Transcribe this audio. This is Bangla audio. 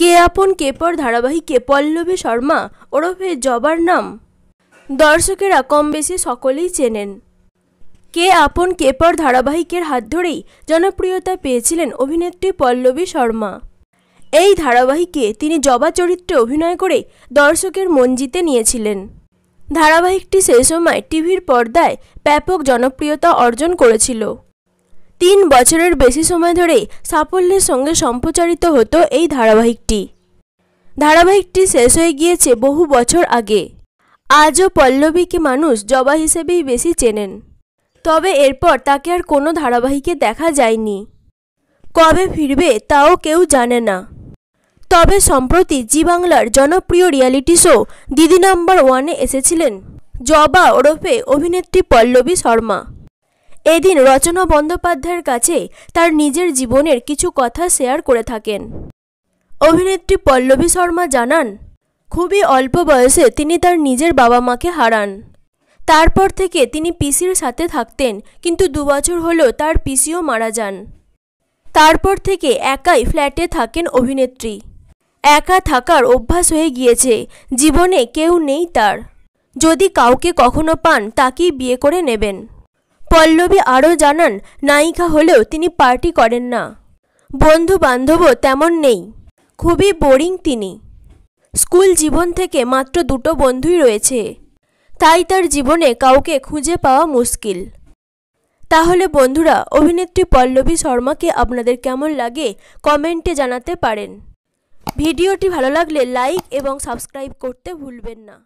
কে আপন কেপর ধারাবাহিকে পল্লবী শর্মা ওরফে জবার নাম দর্শকেরা কম বেশি সকলেই চেনেন কে আপন কেপর ধারাবাহিকের হাত ধরেই জনপ্রিয়তা পেয়েছিলেন অভিনেত্রী পল্লবী শর্মা এই ধারাবাহিকে তিনি জবা চরিত্রে অভিনয় করে দর্শকের মন জিতে নিয়েছিলেন ধারাবাহিকটি সেই সময় টিভির পর্দায় ব্যাপক জনপ্রিয়তা অর্জন করেছিল তিন বছরের বেশি সময় ধরে সাফল্যের সঙ্গে সম্প্রচারিত হতো এই ধারাবাহিকটি ধারাবাহিকটি শেষ হয়ে গিয়েছে বহু বছর আগে আজও পল্লবীকে মানুষ জবা হিসেবেই বেশি চেনেন তবে এরপর তাকে আর কোনো ধারাবাহিকে দেখা যায়নি কবে ফিরবে তাও কেউ জানে না তবে সম্প্রতি জি বাংলার জনপ্রিয় রিয়ালিটি শো দিদি নাম্বার ওয়ানে এসেছিলেন জবা ওরফে অভিনেত্রী পল্লবী শর্মা এদিন রচনা বন্দ্যোপাধ্যায়ের কাছে তার নিজের জীবনের কিছু কথা শেয়ার করে থাকেন অভিনেত্রী পল্লবী শর্মা জানান খুবই অল্প বয়সে তিনি তার নিজের বাবা মাকে হারান তারপর থেকে তিনি পিসির সাথে থাকতেন কিন্তু দুবছর হলো তার পিসিও মারা যান তারপর থেকে একাই ফ্ল্যাটে থাকেন অভিনেত্রী একা থাকার অভ্যাস হয়ে গিয়েছে জীবনে কেউ নেই তার যদি কাউকে কখনো পান তাকেই বিয়ে করে নেবেন পল্লবী আরও জানান নায়িকা হলেও তিনি পার্টি করেন না বন্ধু বান্ধবও তেমন নেই খুবই বোরিং তিনি স্কুল জীবন থেকে মাত্র দুটো বন্ধুই রয়েছে তাই তার জীবনে কাউকে খুঁজে পাওয়া মুশকিল তাহলে বন্ধুরা অভিনেত্রী পল্লবী শর্মাকে আপনাদের কেমন লাগে কমেন্টে জানাতে পারেন ভিডিওটি ভালো লাগলে লাইক এবং সাবস্ক্রাইব করতে ভুলবেন না